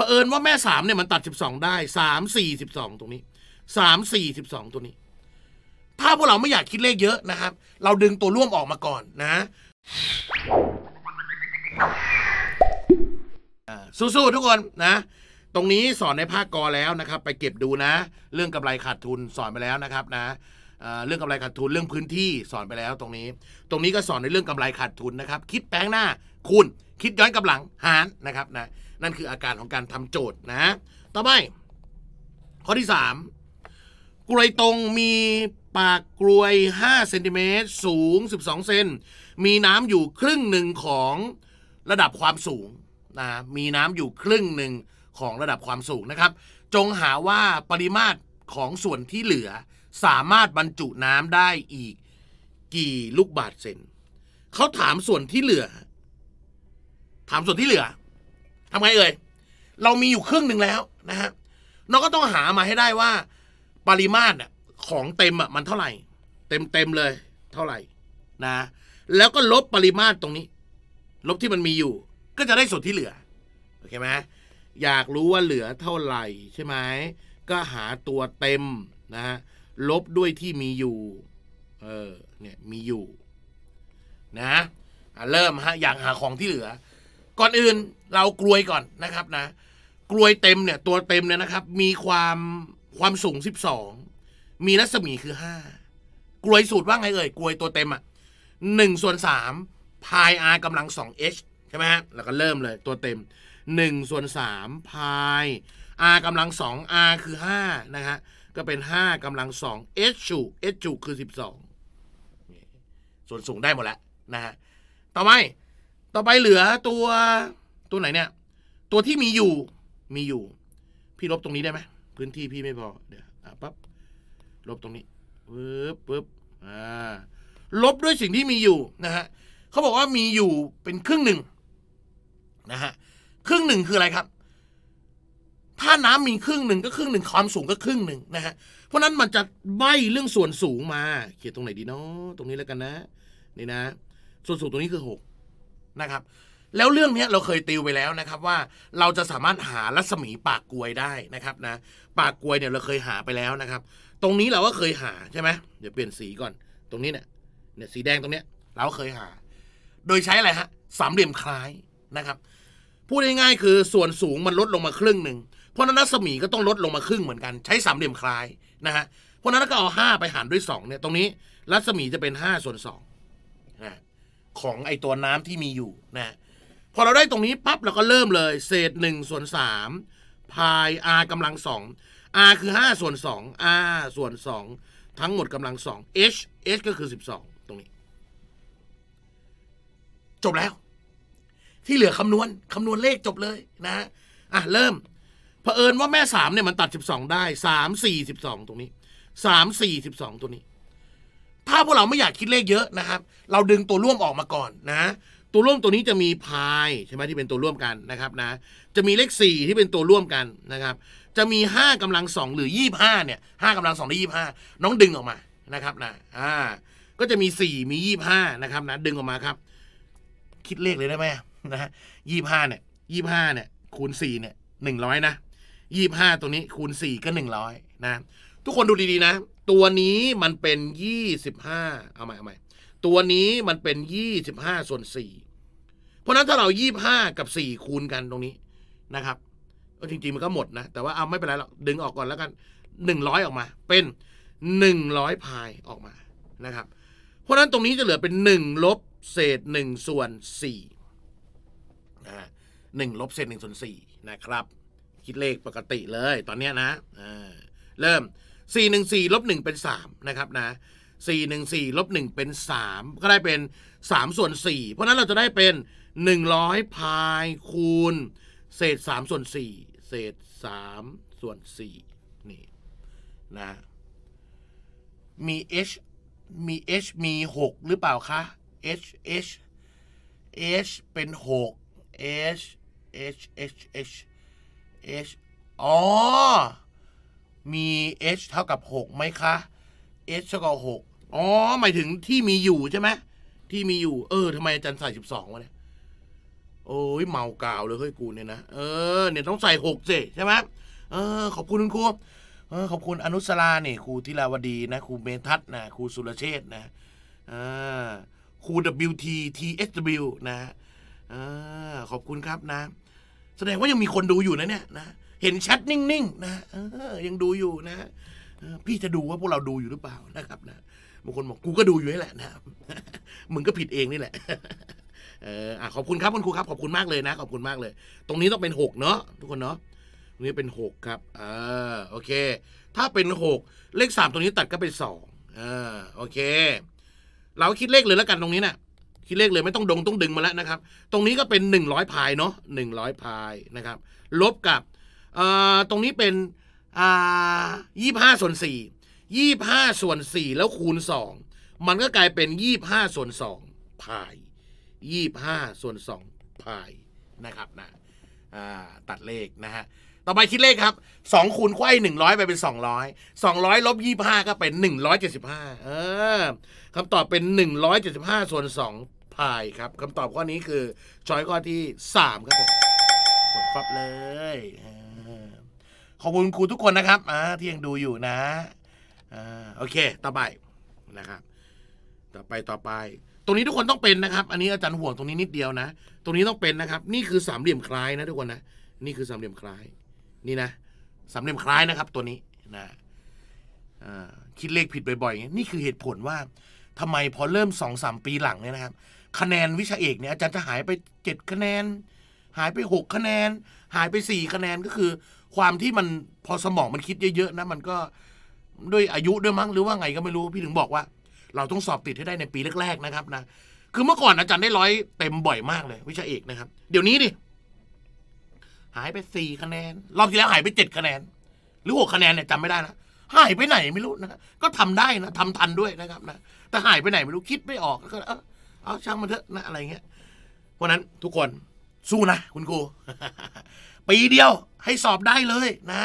ผอิญว่าแม่สามเนี่ยมันตัดสิบสองได้สามสี่สิบสองตรงนี้สามสี่สิบสองตัวนี้ ถ้าพวกเราไม่อยากคิดเลขเยอะนะครับ เราดึงตัวร่วมออกมาก่อนนะสู้ๆทุกคนนะ ตรงนี้สอนในภาคกอแล้วนะครับ ไปเก็บดูนะ เรื่องกำไรขาดทุนสอนไปแล้วนะครับ นะเรื่องกำไรขาดทุนเรื่องพื้นที่สอนไปแล้วตรงนี้ ตรงนี้ก็สอนในเรื่องกำไรขาดทุนนะครับ คิดแป้งหน้าคูณคิดย้อนกลับหลังหารนะครับ นะนั่นคืออาการ ของการทำโจทย์นะ ต่อไป ข้อที่ 3กรวยตรงมีปากกรวย 5 เซนติเมตรสูง 12 เซนมีน้ำอยู่ครึ่งหนึ่งของระดับความสูงนะ มีน้ำอยู่ครึ่งหนึ่งของระดับความสูงนะครับ จงหาว่าปริมาตรของส่วนที่เหลือสามารถบรรจุน้ำได้อีก กี่ลูกบาทเซน เขาถามส่วนที่เหลือ ถามส่วนที่เหลือทำไงเอ่ย เรามีอยู่ครึ่งหนึ่งแล้วนะฮะ เราก็ต้องหามาให้ได้ว่า ปริมาตรของเต็มอ่ะมันเท่าไหร่ เต็มเต็มเลย เท่าไหร่นะ แล้วก็ลบปริมาตรตรงนี้ ลบที่มันมีอยู่ ก็จะได้ส่วนที่เหลือโอเคไหมอยากรู้ว่าเหลือเท่าไหร่ ใช่ไหมก็หาตัวเต็มนะฮะลบด้วยที่มีอยู่ เออเนี่ยมีอยู่ นะเริ่มฮะอยากหาของที่เหลือก่อนอื่นเรากลวยก่อนนะครับนะ กลวยเต็มเนี่ย ตัวเต็มเนี่ยนะครับ มีความ ความสูงสสิบองมีรัศมีคือห้ากลวยสูตรว่าไงเอ่ยกลวยตัวเต็มอ่ะหนึ่งส่วนสามพายอ r กำลังสองเอชใช่ไหมฮะ แล้วก็เริ่มเลยตัวเต็มหนึ่งส่วนสามพาย์กำลังสองร์คือห้านะฮะก็เป็นห้ากำลังสองเอชจุชจุคือสองส่วนสูงได้หมดแล้วนะฮะต่อไปต่อไปเหลือตัวตัวไหนเนี่ย ตัวที่มีอยู่มีอยู่ พี่ลบตรงนี้ได้ไหมพื้นที่พี่ไม่พอเดี๋ยวปั๊บลบตรงนี้ปึ๊บปึ๊บอ่าลบด้วยสิ่งที่มีอยู่นะฮะเขาบอกว่ามีอยู่เป็นครึ่งหนึ่งนะฮะครึ่งหนึ่งคืออะไรครับ ถ้าน้ำมีครึ่งหนึ่งก็ครึ่งหนึ่งความสูงก็ครึ่งหนึ่งนะฮะเพราะนั้นมันจะใบเรื่องส่วนสูงมาเขียนตรงไหนดีเนาะตรงนี้แล้วกันนะนี่นะส่วนสูงตรงนี้คือหกนะครับแล้วเรื่องนี้เราเคยติวไปแล้วนะครับ ว่าเราจะสามารถหารัศมีปากกวยได้นะครับนะปากกวยเนี่ยเราเคยหาไปแล้วนะครับ ตรงนี้เราก็เคยหาใช่ไหมเดี๋ยวเปลี่ยนสีก่อน ตรงนี้เนี่ยเนี่ยสีแดงตรงเนี้ย เราก็เคยหา โดยใช้อะไรฮะ สามเหลี่ยมคล้ายนะครับพูดง่ายๆคือส่วนสูงมันลดลงมาครึ่งหนึ่งเพราะนั้นรัศมีก็ต้องลดลงมาครึ่งเหมือนกันใช้สามเหลี่ยมคล้ายนะฮะเพราะนั้นก็เอาห้าไปหารด้วยสองเนี่ย ตรงนี้ รัศมีจะเป็นห้าส่วน2นะของไอตัวน้ำที่มีอยู่นะ พอเราได้ตรงนี้ปั๊บเราก็เริ่มเลย เศษหนึ่งส่วนสามพาย r กำลังสอง r คือห้าส่วนสอง r ส่วนสองทั้งหมดกำลังสอง h h ก็คือสิบสองตรงนี้ จบแล้ว ที่เหลือคำนวณคำนวณเลขจบเลยนะอ่ะ เริ่มเผอิญว่าแม่สามเนี่ยมันตัดสิบสองได้สามสี่สิบสองตรงนี้สามสี่สิบสองตัวนี้ถ้าพวกเราไม่อยากคิดเลขเยอะนะครับ เราดึงตัวร่วมออกมาก่อนนะ ตัวร่วมตัวนี้จะมีพาย ใช่ไหมที่เป็นตัวร่วมกันนะครับนะ จะมีเลข4ที่เป็นตัวร่วมกันนะครับ จะมี5กำลัง2หรือ25เนี่ย5กำลัง2ได้25น้องดึงออกมานะครับนะ อ่า ก็จะมี4มี25นะครับนะดึงออกมาครับ คิดเลขเลยได้ไหมนะฮะยี่ห้าเนี่ยยี่ห้าเนี่ย คูณสี่เนี่ยหนึ่งร้อยนะยี่ห้าตัวนี้คูณสี่ก็หนึ่งร้อยนะ ทุกคนดูดีๆนะตัวนี้มันเป็นยี่สิบห้าเอาใหม่เอาใหม่ตัวนี้มันเป็นยี่สิบห้าส่วนสี่เพราะนั้นถ้าเรายี่บห้ากับสี่คูณกันตรงนี้นะครับจริงๆมันก็หมดนะ แต่ว่าเอาไม่เป็นไรหรอก ดึงออกก่อนแล้วกันหนึ่งร้อยออกมา เป็นหนึ่งร้อยพายออกมา นะครับ เพราะนั้นตรงนี้จะเหลือเป็นหนึ่งลบเศษหนึ่งส่วนสี่นะหนึ่งลบเศษหนึ่งส่วนสี่นะครับ คิดเลขปกติเลย ตอนนี้นะ เริ่มสี่หนึ่งสี่ลบหนึ่งเป็นสามนะครับนะสี่หนึ่งสี่ลบหนึ่งเป็นสามก็ได้เป็นสามส่วนสี่เพราะนั้นเราจะได้เป็นหนึ่งร้อยพายคูณ เศษสามส่วนสี่เศษสามส่วนสี่นี่นะมี h มี h มีหกหรือเปล่าคะ h h h เป็นหก h h h h h อ๋อมี h เท่ากับ 6 ไหมคะ h เท่ากับ6 อ๋อ หมายถึงที่มีอยู่ใช่ไหมที่มีอยู่ เออ ทำไมอาจารย์ใส่ 12 วะเนี่ยโอ้ยเมากาวเลยเฮ้ยกูเนี่ยนะ เออ เนี่ย ต้องใส่6สิใช่ไหมเออ ขอบคุณคุณครูเออขอบคุณอนุสราเนี่ยครูธิราวดี นะ ครูเมทัศนะครูสุรเชษนะอ่าครู WTTSW นะอ่าขอบคุณครับนะ แสดงว่ายังมีคนดูอยู่นะเนี่ยนะเห็นชัดนิ่งๆนะยังดูอยู่นะ พี่จะดูว่าพวกเราดูอยู่หรือเปล่านะครับ นะ บางคนบอกกูก็ดูอยู่นี่แหละนะ มึงก็ผิดเองนี่แหละ เออขอบคุณครับคุณครูครับขอบคุณมากเลยนะ ขอบคุณมากเลย ตรงนี้ต้องเป็นหกเนาะทุกคนเนาะตรงนี้เป็นหกครับอ่าโอเค ถ้าเป็นหกเลขสามตรงนี้ตัดก็เป็นสองอ่าโอเค เราคิดเลขเลยแล้วกันตรงนี้นะ่ะคิดเลขเลยไม่ต้องดงต้องดึงมาแล้วนะครับ ตรงนี้ก็เป็นหนึ่งร้อยพายเนาะหนึ่งร้อยพายนะครับ ลบกับตรงนี้เป็นยี่ห้าส่วนสี่ยี่ห้าส่วนสี่แล้วคูณสองมันก็กลายเป็นยี่ห้าส่วนสองพายยี่ห้าส่วนสองพายนะครับนะตัดเลขนะฮะ ต่อไปคิดเลขครับสองคูณไข่หนึ่งร้อยไปเป็นสองร้อยสองร้อยลบยี่ห้าก็เป็นหนึ่งร้อยเจ็ดสิบห้าออคำตอบเป็นหนึ่งร้อยเจ็ดสิบห้าส่วนสองพายครับคำตอบข้อนี้คือช้อยข้อที่สามครับผมกดฟับเลยขอบคุณครูทุกคนนะครับอ่าที่ยังดูอยู่นะอ่าโอเคต่อไปนะครับต่อไปต่อไป ตรงนี้ทุกคนต้องเป็นนะครับอันนี้อาจารย์ห่วงตรงนี้นิดเดียวนะตรงนี้ต้องเป็นนะครับนี่คือสามเหลี่ยมคล้ายนะทุกคนนะนี่คือสามเหลี่ยมคล้ายนี่นะสามเหลี่ยมคล้ายนะครับตัวนี้นะคิดเลขผิดบ่อยๆงนี้นี่คือเหตุผลว่าทำไมพอเริ่มสองสามปีหลังเนี่ยนะครับ คะแนนวิชาเอกเนี่ยอาจารย์จะหายไปเจ็ดคะแนนหายไปหกคะแนน หายไปสี่คะแนนก็คือความที่มันพอสมองมันคิดเยอะๆนะมันก็ด้วยอายุด้วยมั้งหรือว่าไงก็ไม่รู้พี่ถึงบอกว่า เราต้องสอบติดให้ได้ในปีแรกๆ นะครับนะคือเมื่อก่อนอาจารย์ได้ร้อยเต็มบ่อยมากเลย วิชาเอกนะครับเดี๋ยวนี้ดิหายไปสี่คะแนนรอบที่แล้วหายไปเจ็ดคะแนน หรือหกคะแนนเนี่ยจำไม่ได้นะหายไปไหน ไม่รู้นะก็ทำได้นะทำทันด้วยนะครับนะแต่หายไปไหนไม่รู้คิดไม่ออกก็เออเอาช่างมันเถอะนะอะไรเงี้ย เพราะนั้นทุกคนสู้นะ คุณครูปีเดียวให้สอบได้เลยนะ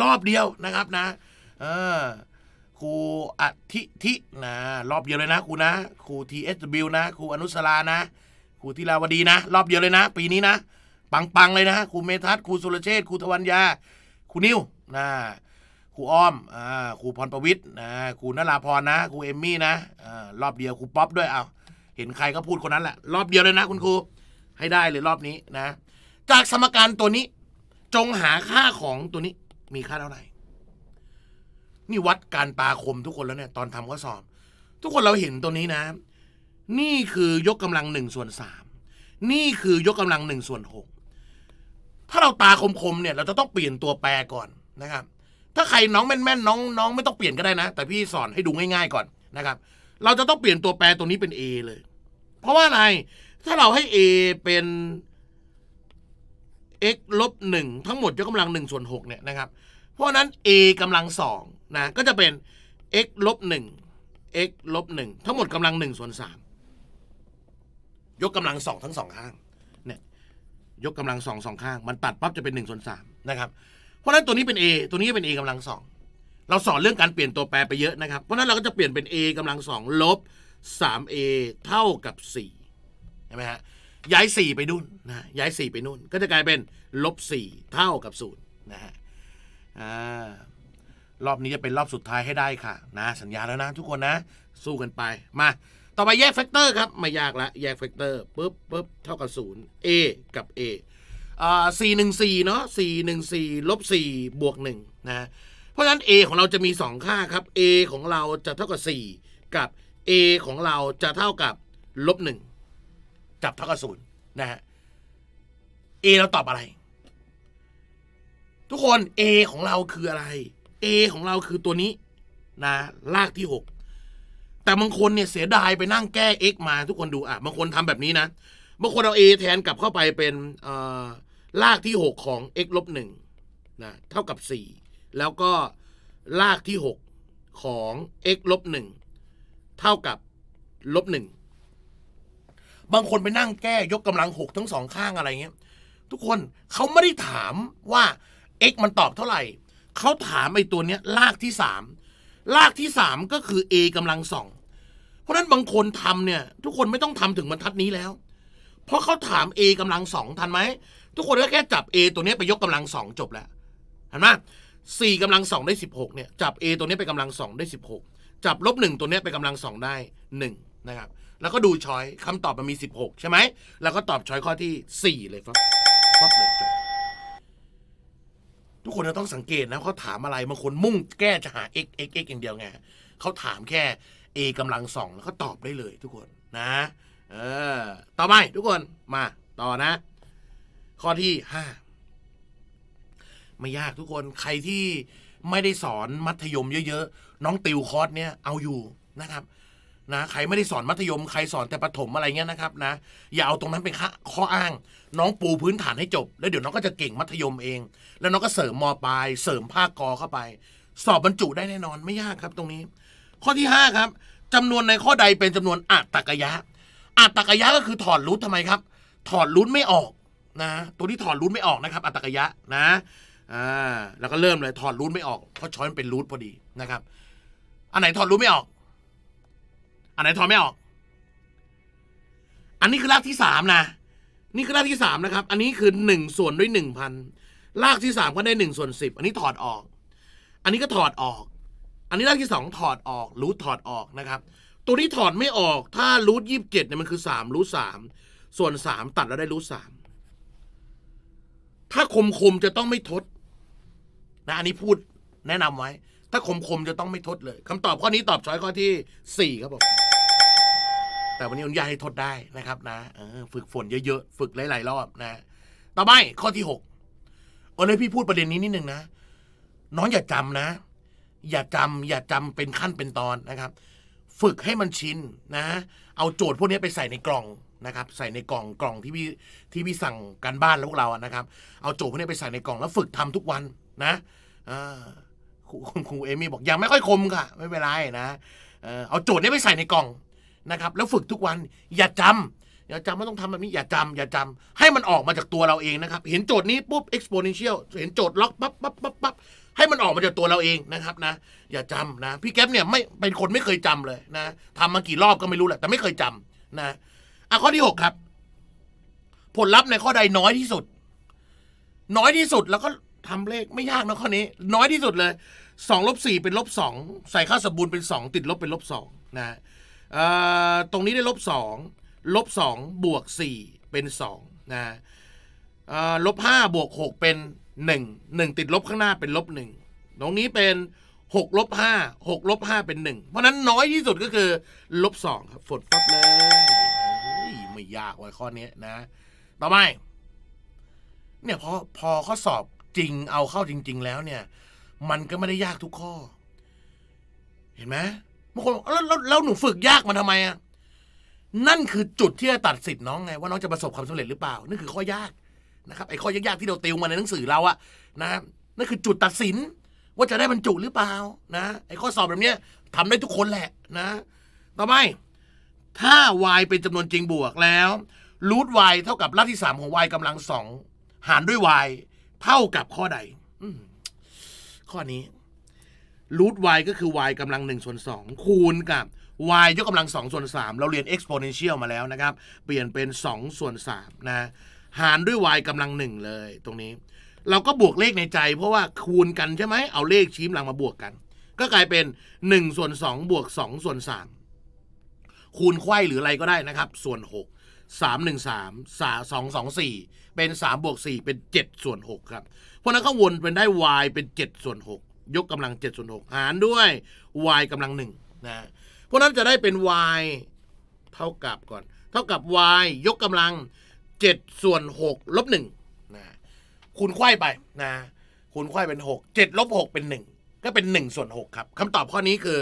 รอบเดียวนะครับนะ เออครูอธิทินะ รอบเดียวเลยนะครูนะ ครูทีเอสบิวนะครูอนุสรานะครูธีราวดีนะ รอบเดียวเลยนะ ปีนี้นะปังๆเลยนะครูเมทัศครูสุรเชษครูทวัญญาครูนิวนะ ครูอ้อมอ่าครูพรประวิทย์นะครูนราพรนะครูเอมมี่นะอ่ารอบเดียวครูป๊อปด้วยเอาเห็นใครก็พูดคนนั้นแหละรอบเดียวเลยนะ คุณครูให้ได้เลยรอบนี้นะ จากสมการตัวนี้ จงหาค่าของตัวนี้มีค่าเท่าไหร่ นี่วัดการปาคมทุกคนแล้วเนี่ย ตอนทำข้อสอบ ทุกคนเราเห็นตัวนี้นะ นี่คือยกกำลังหนึ่งส่วนสามนี่คือยกกำลังหนึ่งส่วนหกถ้าเราตาคมๆเนี่ย เราจะต้องเปลี่ยนตัวแปรก่อนนะครับ ถ้าใครน้องแม่นๆน้อง น้อง ไม่ต้องเปลี่ยนก็ได้นะ แต่พี่สอนให้ดูง่ายๆก่อนนะครับ เราจะต้องเปลี่ยนตัวแปรตัวนี้เป็น A เลย เพราะว่าอะไรถ้าเราให้ a เป็น x ลบหนึ่งทั้งหมดยกกำลังหนึ่งส่วนหกเนี่ยนะครับ เพราะนั้น a กำลังสองนะก็จะเป็น x ลบหนึ่ง x ลบหนึ่งทั้งหมดกำลังหนึ่งส่วนสามยกกำลังสองทั้งสองข้างเนี่ยยกกำลังสองสองข้างมันตัดปั๊บจะเป็นหนึ่งส่วนสามนะครับเพราะนั้นตัวนี้เป็น a ตัวนี้เป็น a กำลังสองเราสอนเรื่องการเปลี่ยนตัวแปรไปเยอะนะครับ เพราะนั้นเราก็จะเปลี่ยนเป็น a กำลังสองลบ 3a เท่ากับ4ช่ไหมฮะ ย้าย 4 ไปนู่นนะ ย้าย 4 ไปนู่น ก็จะกลายเป็น ลบ 4 เท่ากับ0นะฮะรอบนี้จะเป็นรอบสุดท้ายให้ได้ค่ะนะ สัญญาแล้วนะทุกคนนะ สู้กันไป มา ต่อไปแยกแฟกเตอร์ครับ ไม่ยากละ แยกแฟกเตอร์ปุ๊บปุ๊บ เท่ากับ 0 A กับ A สี่หนึ่งสี่เนาะสี่หนึ่งสี่ลบสี่บวกหนึ่งนะ เพราะฉะนั้น A ของเราจะมี 2 ค่าครับ A ของเราจะเท่ากับ 4 กับ A ของเราจะเท่ากับลบหนึ่งจับทักอสูนนะฮะเอเราตอบอะไร ทุกคน A ของเราคืออะไร A ของเราคือตัวนี้นะลากที่6แต่บางคนเนี่ยเสียดายไปนั่งแก้ x มาทุกคนดูอ่ะบางคนทำแบบนี้นะบางคนเอา A แทนกลับเข้าไปเป็นลากที่6ของ x ลบหนึ่งนะเท่ากับ4แล้วก็ลากที่6ของ x ลบหนึ่งเท่ากับลบหนึ่งบางคนไปนั่งแก้ยกกำลังหกทั้งสองข้างอะไรเงี้ยทุกคนเขาไม่ได้ถามว่า x มันตอบเท่าไหร่เขาถามไอ้ตัวเนี้ยลากที่สามลากที่สามก็คือ a กำลังสองเพราะนั้นบางคนทำเนี่ยทุกคนไม่ต้องทำถึงบรรทัดนี้แล้ว เพราะเขาถาม a กำลังสองทันไหม ทุกคนก็แค่จับ a ตัวเนี้ยไปยกกำลังสองจบแล้วเห็นไหมสี่กำลังสองได้สิบหกเนี่ยจับ a ตัวนี้ไปกำลังสองได้สิบหกจับลบหนึ่งตัวนี้ไปกำลังสองได้หนึ่งนะครับแล้วก็ดูช้อยคำตอบมันมี 16 ใช่ไหม แล้วก็ตอบช้อยข้อที่ 4 เลยครับฟับเลยจบทุกคนจะต้องสังเกตนะเขาถามอะไรบางคนมุ่งแก้จะหา x x x อย่างเดียวไง เขาถามแค่ a กำลังสองแล้วก็ตอบได้เลยทุกคนนะ เออ ต่อไปทุกคนมาต่อนะ ข้อที่ห้าไม่ยากทุกคนใครที่ไม่ได้สอนมัธยมเยอะ ๆ น้องติวคอร์สเนี่ยเอาอยู่นะครับนะใครไม่ได้สอนมัธยมใครสอนแต่ประถมอะไรเงี้ยนะครับนะอย่าเอาตรงนั้นเป็นข้ออ้างน้องปูพื้นฐานให้จบ แล้วเดี๋ยวน้องก็จะเก่งมัธยมเอง แล้วน้องก็เสริมมปลายเสริมภาคกอเข้าไป สอบบรรจุได้แน่นอนไม่ยากครับตรงนี้ ข้อที่5ครับ จำนวนในข้อใดเป็นจำนวนอัตตกยะอัตตกยะก็คือถอดรูททาไมครับ ถอดรูทไม่ออกนะตัวที่ถอดรูทไม่ออกนะครับอัตตกยะนะอ่าแล้วก็เริ่มเลย ถอดรูทไม่ออกเพราะช้อนเป็นรูทพอดีนะครับ อันไหนถอดรูทไม่ออกอันไหนถอดไม่ออก อันนี้คือรากที่สามนะ นี่คือรากที่สามนะครับ อันนี้คือหนึ่งส่วนด้วยหนึ่งพันรากที่สามก็ได้หนึ่งส่วนสิบ อันนี้ถอดออก อันนี้ก็ถอดออก อันนี้รากที่สองถอดออก รูทถอดออกนะครับ ตัวนี้ถอดไม่ออก ถ้ารูทยี่สิบเจ็ดเนี่ยมันคือสามรูทสาม ส่วนสามตัดแล้วได้รูทสาม ถ้าคมคมจะต้องไม่ทดนะ อันนี้พูดแนะนำไว้ ถ้าคมคมจะต้องไม่ทดเลย คำตอบข้อนี้ตอบช้อยข้อที่สี่ครับผมแต่วันนี้อนุญาตให้ทดได้นะครับนะฝึกฝนเยอะ ๆ ฝึกหลายๆรอบนะต่อไปข้อที่หกโอ้ยพี่พูดประเด็นนี้นิดนึงนะน้องอย่าจำนะ อย่าจำอย่าจำเป็นขั้นเป็นตอนนะครับ ฝึกให้มันชินนะเอาโจทย์พวกนี้ไปใส่ในกล่องนะครับ ใส่ในกล่องกล่องที่พี่ที่พี่สั่งการบ้านพวกเราอะนะครับ เอาโจทย์พวกนี้ไปใส่ในกล่องแล้ว ฝึกทำทุกวันนะคุณครูเอมี่บอกยังไม่ค่อยคมค่ะ ไม่เป็นไรนะเอาโจทย์นี้ไปใส่ในกล่องนะครับแล้วฝึกทุกวันอย่าจำ อย่าจำไม่ต้องทำแบบนี้ อย่าจำอย่าจำให้มันออกมาจากตัวเราเองนะครับ เห็นโจทย์นี้ปุ๊บ exponential เห็นโจทย์ล็อกปั๊บปั๊บปั๊บปั๊บให้ มันออกมาจากตัวเราเองนะครับ นะอย่าจำนะพี่แก๊ปเนี่ยไม่เป็นคนไม่เคยจำเลยนะทำมากี่รอบก็ไม่รู้แหละแต่ไม่เคยจำนะอ่ะข้อที่หกครับ ผลลัพธ์ในข้อใดน้อยที่สุด น้อยที่สุดแล้วก็ทำเลขไม่ยากนะข้อนี้ น้อยที่สุดเลยสองลบสี่เป็นลบสองใส่ค่าสมบูรณ์เป็นสองติดลบเป็นลบสองนะตรงนี้ได้ลบ2ลบ2บวก4เป็น 2นะลบ5บวก6เป็น 1 1 ติดลบข้างหน้าเป็นลบ1ตรงนี้เป็น6ลบ5 6ลบ5เป็น 1 เพราะนั้นน้อยที่สุดก็คือลบ2ครับฝดปั๊บเลยไม่ยากว่าข้อนี้นะ ต่อไปเนี่ยพอพอข้อสอบจริงเอาเข้าจริงๆแล้วเนี่ย มันก็ไม่ได้ยากทุกข้อ เห็นไหมบางคนบอกแล้วแล้วหนูฝึกยากมันทำไมอ่ะนั่นคือจุดที่จะตัดสิทธิ์น้องไงว่าน้องจะประสบความสำเร็จหรือเปล่านั่นคือข้อยาก นะครับไอ้ข้อยากๆที่เราติวมาในหนังสือเราอะนะนั่นคือจุดตัดสิน ว่าจะได้บรรจุหรือเปล่านะไอ้ข้อสอบแบบเนี้ยทำได้ทุกคนแหละ นะ ต่อไปถ้า y เป็นจำนวนจริงบวกแล้วรูท y เท่ากับรากที่สามของ y กำลังสอง หารด้วย y เท่ากับข้อใดข้อนี้รูท y ก็คือ y กำลัง 1 ส่วน 2 คูณกับ y ยกกำลัง2ส่วน 3 เราเรียน exponential มาแล้วนะครับ เปลี่ยนเป็น 2 ส่วน3นะหารด้วย y กำลัง 1 เลยตรงนี้ เราก็บวกเลขในใจเพราะว่าคูณกันใช่ไหมเอาเลขชี้กำลังมาบวกกัน ก็กลายเป็น 1 ส่วน 2 บวก 2 ส่วน 3 คูณไขว้หรืออะไรก็ได้นะครับ ส่วน 6 3 1 3 2 2 4 เป็น 3บวก4เป็น7ส่วน6ครับ เพราะนั้นก็วนเป็นได้ y เป็น7ส่วน6ยกกำลัง7ส่วน6หารด้วย y กำลัง1นะเพราะนั้นจะได้เป็น y เท่ากับก่อน เท่ากับ y ยกกำลัง7ส่วน6ลบ1นะคูณไขว้ไปนะคูณไขว้เป็น 6 7ลบ6เป็น 1 ก็เป็น1ส่วน6ครับคำตอบข้อนี้คือ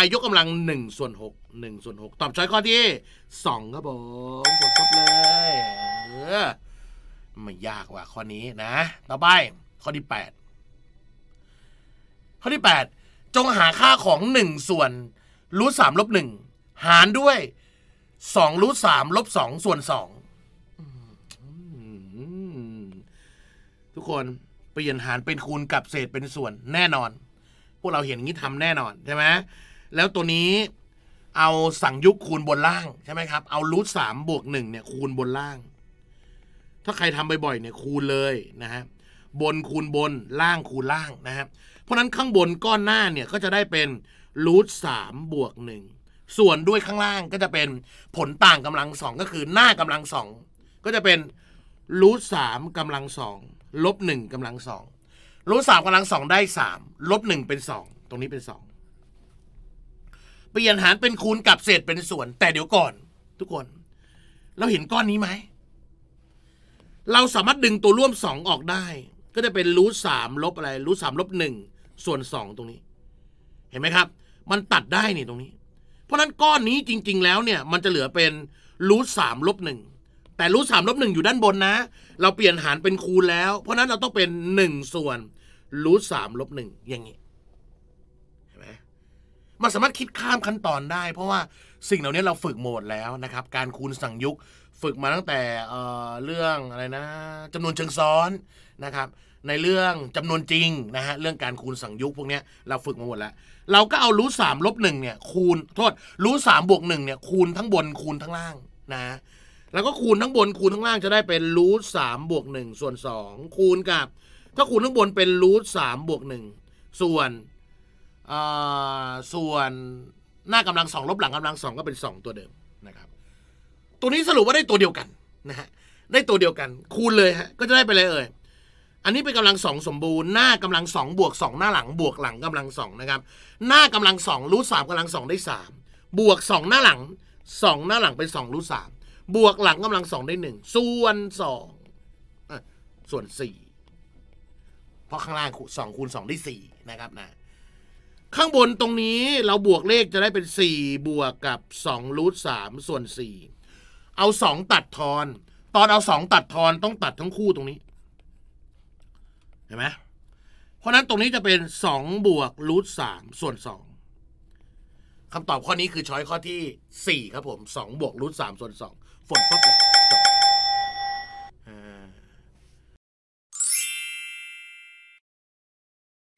y ยกกำลัง1ส่วน6 1ส่วน6ตอบช้อยข้อที่ 2 ครับผมกดครบเลยเออไม่ยากว่ะข้อนี้นะ ต่อไปข้อที่ 8ข้อที่8จงหาค่าของ1ส่วนรูทสามลบหนึ่งหารด้วย2รูทสามลบสองส่วนสองทุกคนเปลี่ยนหารเป็นคูณกับเศษเป็นส่วนแน่นอน พวกเราเห็นงี้ทำแน่นอนใช่ไหมแล้วตัวนี้เอาสั่งยุคคูณบนล่างใช่ไหมครับเอารูทสามบวกหนึ่งเนี่ย คูณบนล่าง ถ้าใครทำบ่อยๆเนี่ยคูณเลยนะฮะบนคูณบนล่างคูณล่างนะครับเพราะนั้นข้างบนก้อนหน้าเนี่ยก็จะได้เป็นรูทสามบวกหนึ่งส่วนด้วยข้างล่างก็จะเป็นผลต่างกำลังสองก็คือหน้ากำลังสอง ก็จะเป็นรูทสามกำลังสองลบหนึ่งกำลังสองรูทสามกำลังสองได้สามลบหนึ่งเป็นสองตรงนี้เป็นสองเปลี่ยนหารเป็นคูณกับเศษเป็นส่วน แต่เดี๋ยวก่อนทุกคน เราเห็นก้อนนี้ไหมเราสามารถดึงตัวร่วมสองออกได้ ก็จะเป็นรูทสามลบอะไรรูทสามลบหนึ่งส่วน 2 ตรงนี้ เห็นไหมครับ มันตัดได้นี่ตรงนี้ เพราะนั้นก้อนนี้จริง ๆ แล้วเนี่ย มันจะเหลือเป็นรูทสามลบหนึ่งแต่รูทสามลบหนึ่งอยู่ด้านบนนะ เราเปลี่ยนหารเป็นคูณแล้ว เพราะนั้นเราต้องเป็น1ส่วนรูทสามลบหนึ่งอย่างนี้มันสามารถคิดข้ามขั้นตอนได้เพราะว่าสิ่งเหล่านี้เราฝึกหมดแล้วนะครับ การคูณสั่งยุกฝึกมาตั้งแต่เเรื่องอะไรนะจำนวนเชิงซ้อน นะครับ ในเรื่องจำนวนจริงนะฮะเรื่องการคูณสั่งยุกพวกนี้เราฝึกมาหมดแล้ว เราก็เอารูทสามลบหนึ่งเนี่ยคูณโทษรูทสามบวกหนึ่งเนี่ยคูณทั้งบนคูณทั้งล่างนะแล้วก็คูณทั้งบนคูณทั้งล่างจะได้เป็นรูทสามบวกหนึ่งส่วนสองคูณกับ ถ้าคูณทั้งบนเป็นรูทสามบวกหนึ่งส่วนส่วนหน้ากำลังสอง ลบหลังกำลังสอง ก็เป็น 2 ตัวเดิมนะครับ ตัวนี้สรุปว่าได้ตัวเดียวกันนะฮะได้ตัวเดียวกันคูณเลยฮะก็จะได้ไปเลยเอ่ยอันนี้เป็นกำลังสองสมบูรณ์หน้ากำลังสอง บวกสองหน้าหลัง บวกหลังกำลังสองนะครับ หน้ากำลังสองรูทสามกำลังสองได้สามบวกสองหน้าหลังสองหน้าหลังเป็นสองรูทสามบวกหลังกำลังสองได้หนึ่งส่วนสองส่วนสี่เพราะข้างล่างสองคูณสองได้สี่นะครับนะข้างบนตรงนี้เราบวกเลขจะได้เป็น 4 บวกกับ2รูท3ส่วน 4 เอา 2 ตัดทอน ตอนเอา2ตัดทอนต้องตัดทั้งคู่ตรงนี้เห็นไหมเพราะนั้นตรงนี้จะเป็น2บวกรูท3ส่วน 2คำตอบข้อนี้คือช้อยข้อที่ 4 ครับผม2บวกรูท3ส่วน2ฝน๊บเลย